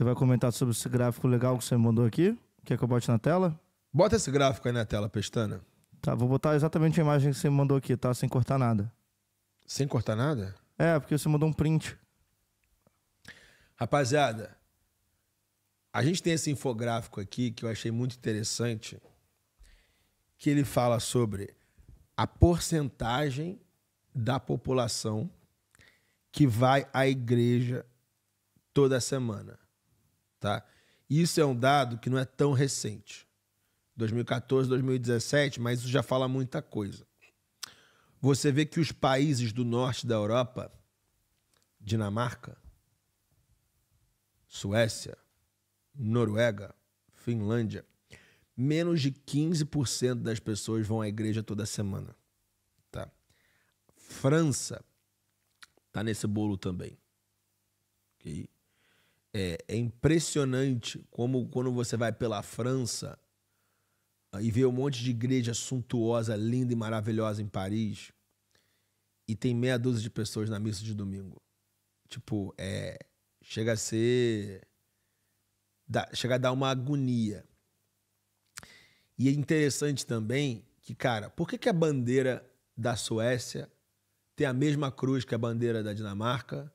Você vai comentar sobre esse gráfico legal que você me mandou aqui? Quer que eu bote na tela? Bota esse gráfico aí na tela, Pestana. Tá, vou botar exatamente a imagem que você me mandou aqui, tá? Sem cortar nada. Sem cortar nada? É, porque você mandou um print. Rapaziada, a gente tem esse infográfico aqui que eu achei muito interessante, que ele fala sobre a porcentagem da população que vai à igreja toda semana. Tá? Isso é um dado que não é tão recente. 2014, 2017, mas isso já fala muita coisa. Você vê que os países do norte da Europa, Dinamarca, Suécia, Noruega, Finlândia, menos de 15% das pessoas vão à igreja toda semana. Tá? França tá nesse bolo também. Okay? É, é, impressionante como quando você vai pela França ah, e vê um monte de igreja suntuosa, linda e maravilhosa em Paris e tem meia dúzia de pessoas na missa de domingo. Tipo, é, chega a ser. Dá, chega a dar uma agonia. E é interessante também que, cara, por que, que a bandeira da Suécia tem a mesma cruz que a bandeira da Dinamarca,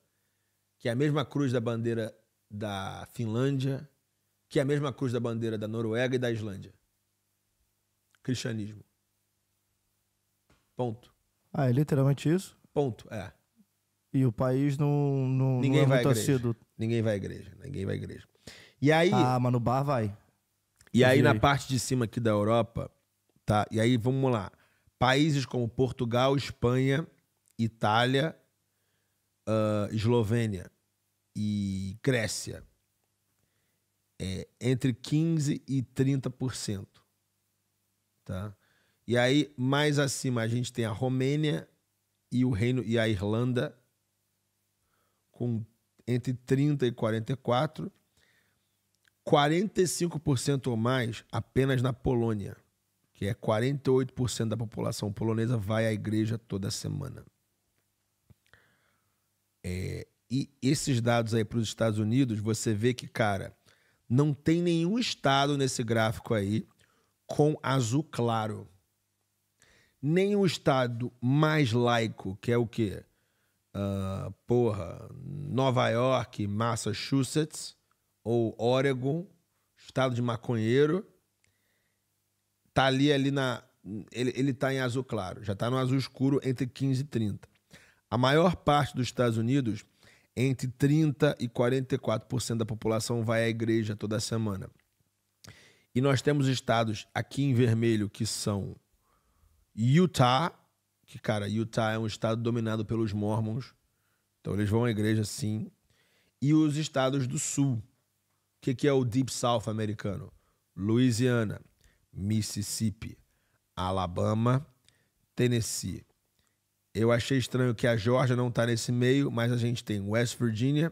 que é a mesma cruz da bandeira da Finlândia, que é a mesma cruz da bandeira da Noruega e da Islândia. Cristianismo. Ponto. Ah, é literalmente isso? Ponto, é. E o país não, não, ninguém não é vai muito igreja. Ninguém vai à igreja. Ninguém vai à igreja. E aí. Ah, mas no bar vai. E aí, na parte de cima aqui da Europa, tá? E aí, vamos lá. Países como Portugal, Espanha, Itália, uh, Eslovênia e Grécia, é, entre 15% e 30%. Tá? E aí, mais acima, a gente tem a Romênia e o Reino e a Irlanda com entre 30 e 44, 45% ou mais apenas na Polônia, que é 48% da população polonesa vai à igreja toda semana. É, e esses dados aí para os Estados Unidos, você vê que, cara, não tem nenhum estado nesse gráfico aí com azul claro. Nenhum estado mais laico, que é o quê? Uh, porra, Nova York, Massachusetts ou Oregon, estado de maconheiro, tá ali, ali na... Ele, ele tá em azul claro, já tá no azul escuro entre 15 e 30. A maior parte dos Estados Unidos entre 30% e 44% da população vai à igreja toda semana. E nós temos estados aqui em vermelho que são Utah, que, cara, Utah é um estado dominado pelos mormons, então eles vão à igreja sim, e os estados do sul, que, que é o Deep South americano? Louisiana, Mississippi, Alabama, Tennessee. Eu achei estranho que a Georgia não está nesse meio, mas a gente tem West Virginia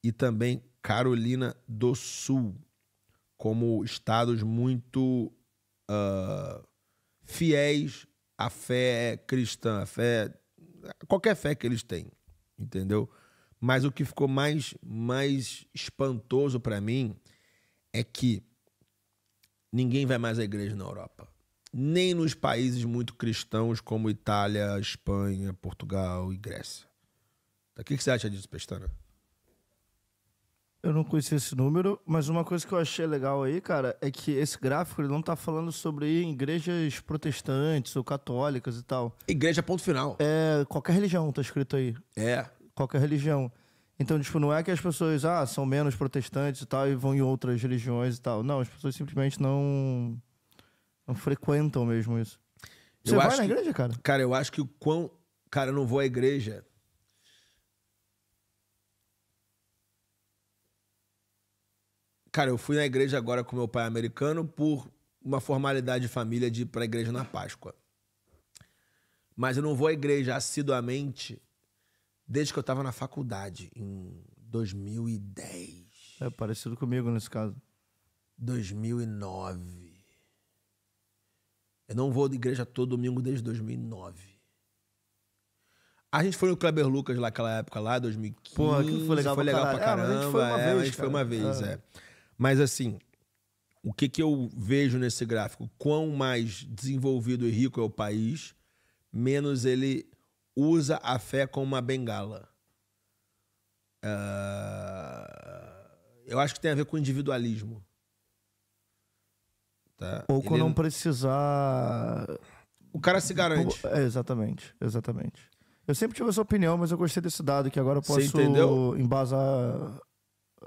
e também Carolina do Sul como estados muito uh, fiéis à fé cristã, à fé qualquer fé que eles têm, entendeu? Mas o que ficou mais mais espantoso para mim é que ninguém vai mais à igreja na Europa nem nos países muito cristãos como Itália, Espanha, Portugal e Grécia. Tá, o que, que você acha disso, Pestana? Eu não conhecia esse número, mas uma coisa que eu achei legal aí, cara, é que esse gráfico ele não está falando sobre igrejas protestantes ou católicas e tal. Igreja, ponto final. É, qualquer religião está escrito aí. É. Qualquer religião. Então, tipo, não é que as pessoas, ah, são menos protestantes e tal e vão em outras religiões e tal. Não, as pessoas simplesmente não não frequentam mesmo isso. Você eu vai na que, igreja, cara? Cara, eu acho que o quão. Cara, eu não vou à igreja. Cara, eu fui na igreja agora com meu pai americano por uma formalidade de família de ir pra igreja na Páscoa. Mas eu não vou à igreja assiduamente desde que eu tava na faculdade, em 2010. É parecido comigo nesse caso. 2009. Eu não vou de igreja todo domingo desde 2009. A gente foi no Kleber Lucas lá naquela época lá, 2015. Pô, aquilo foi legal, foi legal pra é, caramba. É, a gente foi uma é, vez. A gente cara. foi uma vez, é. é. Mas assim, o que, que eu vejo nesse gráfico? Quão mais desenvolvido e rico é o país, menos ele usa a fé como uma bengala. Uh, eu acho que tem a ver com individualismo. Tá? Ou Ele quando não precisar. O cara se garante. É, exatamente, exatamente. Eu sempre tive essa opinião, mas eu gostei desse dado que agora eu posso embasar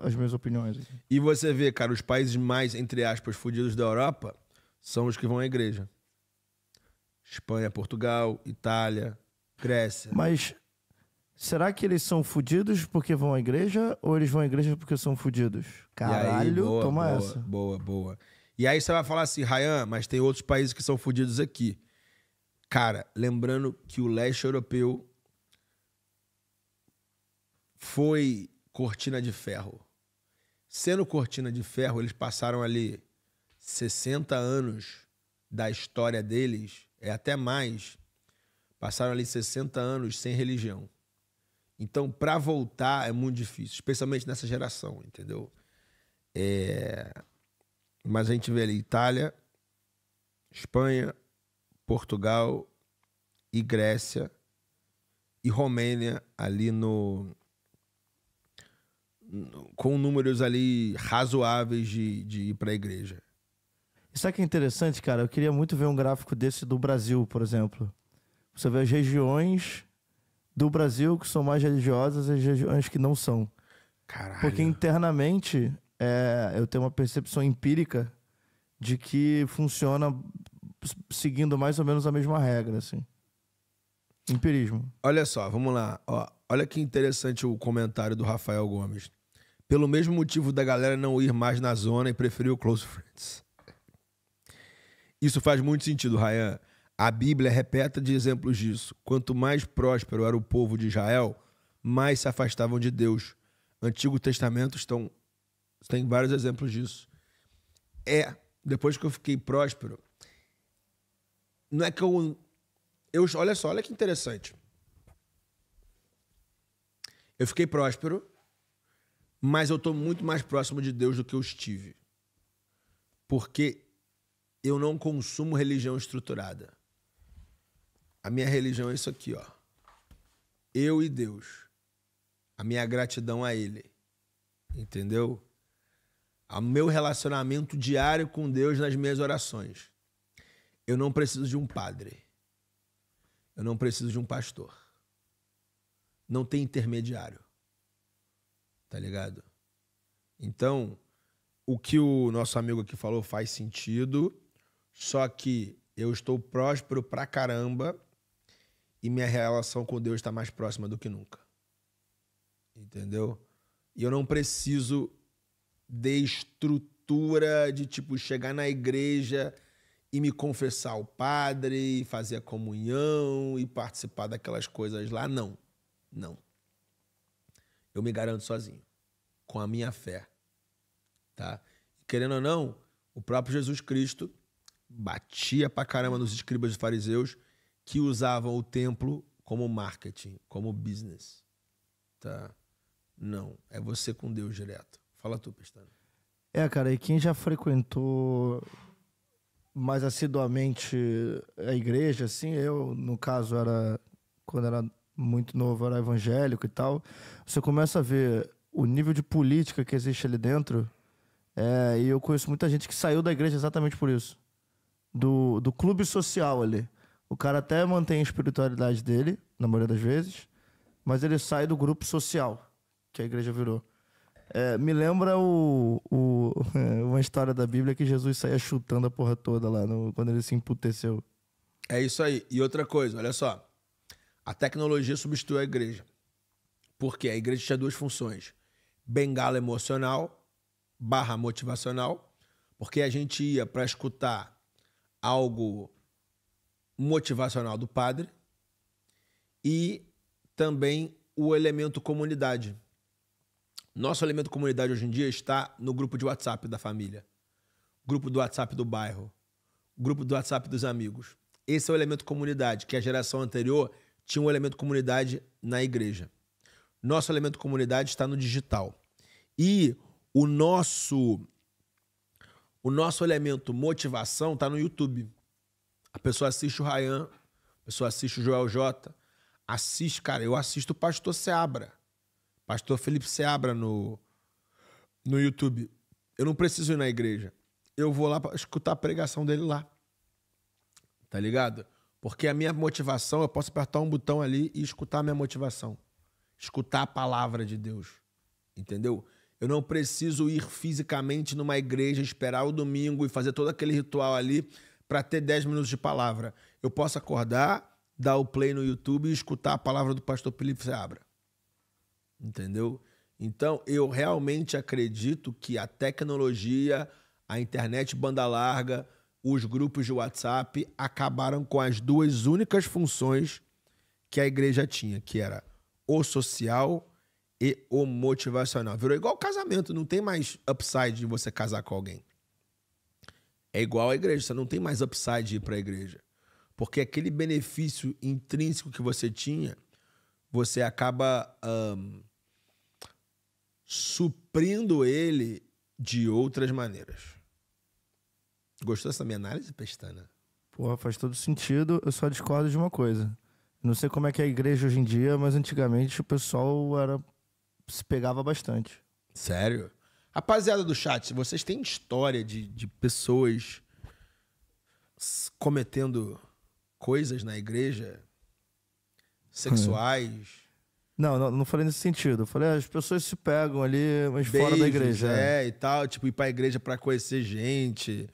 as minhas opiniões. Assim. E você vê, cara, os países mais, entre aspas, fodidos da Europa são os que vão à igreja. Espanha, Portugal, Itália, Grécia. Mas será que eles são fudidos porque vão à igreja ou eles vão à igreja porque são fudidos? Caralho, aí, boa, toma boa, essa. Boa, boa. E aí você vai falar assim, Rayan, mas tem outros países que são fodidos aqui. Cara, lembrando que o leste europeu foi cortina de ferro. Sendo cortina de ferro, eles passaram ali 60 anos da história deles, é até mais. Passaram ali 60 anos sem religião. Então, para voltar é muito difícil, especialmente nessa geração, entendeu? É... Mas a gente vê ali Itália, Espanha, Portugal e Grécia e Romênia ali no, com números ali razoáveis de, de ir para a igreja. Isso aqui é interessante, cara. Eu queria muito ver um gráfico desse do Brasil, por exemplo. Você vê as regiões do Brasil que são mais religiosas e as regiões que não são. Caralho. Porque internamente é, eu tenho uma percepção empírica de que funciona seguindo mais ou menos a mesma regra, assim. Empirismo. Olha só, vamos lá. Ó, olha que interessante o comentário do Rafael Gomes. Pelo mesmo motivo da galera não ir mais na zona e preferir o Close Friends. Isso faz muito sentido, Ryan. A Bíblia é de exemplos disso. Quanto mais próspero era o povo de Israel, mais se afastavam de Deus. Antigo Testamento estão tem vários exemplos disso. É, depois que eu fiquei próspero, não é que eu. eu olha só, olha que interessante. Eu fiquei próspero, mas eu estou muito mais próximo de Deus do que eu estive. Porque eu não consumo religião estruturada. A minha religião é isso aqui, ó. Eu e Deus. A minha gratidão a Ele. Entendeu? ao meu relacionamento diário com Deus nas minhas orações. Eu não preciso de um padre. Eu não preciso de um pastor. Não tem intermediário. Tá ligado? Então, o que o nosso amigo aqui falou faz sentido, só que eu estou próspero pra caramba e minha relação com Deus está mais próxima do que nunca. Entendeu? E eu não preciso de estrutura de tipo chegar na igreja e me confessar ao padre, e fazer a comunhão e participar daquelas coisas lá. Não, não. Eu me garanto sozinho, com a minha fé. Tá? Querendo ou não, o próprio Jesus Cristo batia pra caramba nos escribas e fariseus que usavam o templo como marketing, como business. Tá? Não, é você com Deus direto. Fala tu, cristiano É, cara, e quem já frequentou mais assiduamente a igreja, assim, eu, no caso, era quando era muito novo, era evangélico e tal, você começa a ver o nível de política que existe ali dentro. É, e eu conheço muita gente que saiu da igreja exatamente por isso. Do, do clube social ali. O cara até mantém a espiritualidade dele, na maioria das vezes, mas ele sai do grupo social que a igreja virou. É, me lembra o, o, uma história da Bíblia que Jesus saía chutando a porra toda lá no, quando ele se emputeceu. É isso aí. E outra coisa, olha só. A tecnologia substitui a igreja. Porque a igreja tinha duas funções: bengala emocional barra motivacional, porque a gente ia para escutar algo motivacional do padre e também o elemento comunidade. Nosso elemento comunidade hoje em dia está no grupo de WhatsApp da família, grupo do WhatsApp do bairro, grupo do WhatsApp dos amigos. Esse é o elemento comunidade, que a geração anterior tinha um elemento comunidade na igreja. Nosso elemento comunidade está no digital. E o nosso o nosso elemento motivação está no YouTube. A pessoa assiste o Rayan, a pessoa assiste o Joel J, assiste, cara, eu assisto o Pastor Seabra. Pastor Felipe Seabra no, no YouTube. Eu não preciso ir na igreja. Eu vou lá para escutar a pregação dele lá. Tá ligado? Porque a minha motivação, eu posso apertar um botão ali e escutar a minha motivação. Escutar a palavra de Deus. Entendeu? Eu não preciso ir fisicamente numa igreja, esperar o domingo e fazer todo aquele ritual ali para ter 10 minutos de palavra. Eu posso acordar, dar o play no YouTube e escutar a palavra do pastor Felipe Seabra entendeu? Então, eu realmente acredito que a tecnologia, a internet banda larga, os grupos de WhatsApp acabaram com as duas únicas funções que a igreja tinha, que era o social e o motivacional. Virou igual casamento, não tem mais upside de você casar com alguém. É igual a igreja, você não tem mais upside de ir para a igreja. Porque aquele benefício intrínseco que você tinha você acaba um, suprindo ele de outras maneiras. Gostou dessa minha análise, Pestana? Porra, faz todo sentido. Eu só discordo de uma coisa. Não sei como é que é a igreja hoje em dia, mas antigamente o pessoal era se pegava bastante. Sério? Rapaziada do chat, vocês têm história de, de pessoas cometendo coisas na igreja sexuais. Não, não, não falei nesse sentido. Eu falei, as pessoas se pegam ali, mas Beijos, fora da igreja. É. é, e tal, tipo, ir pra igreja pra conhecer gente,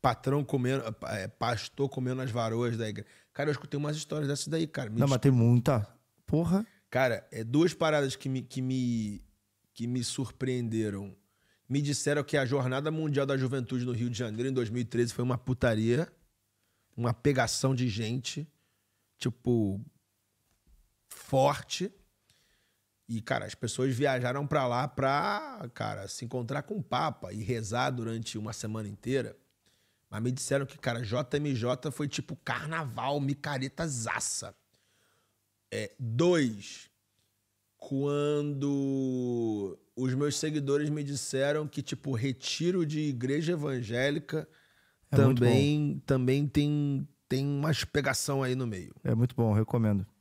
patrão comendo, é, pastor comendo as varoas da igreja. Cara, eu escutei umas histórias dessas daí, cara. Me não, desculpa. mas tem muita. Porra. Cara, é duas paradas que me, que me, que me surpreenderam. Me disseram que a Jornada Mundial da Juventude no Rio de Janeiro, em 2013, foi uma putaria, uma pegação de gente. Tipo, forte. E, cara, as pessoas viajaram para lá para, cara, se encontrar com o Papa e rezar durante uma semana inteira. Mas me disseram que, cara, JMJ foi tipo carnaval, micareta zaça. É, dois, quando os meus seguidores me disseram que, tipo, retiro de igreja evangélica é também, também tem, tem uma pegação aí no meio. É muito bom, recomendo.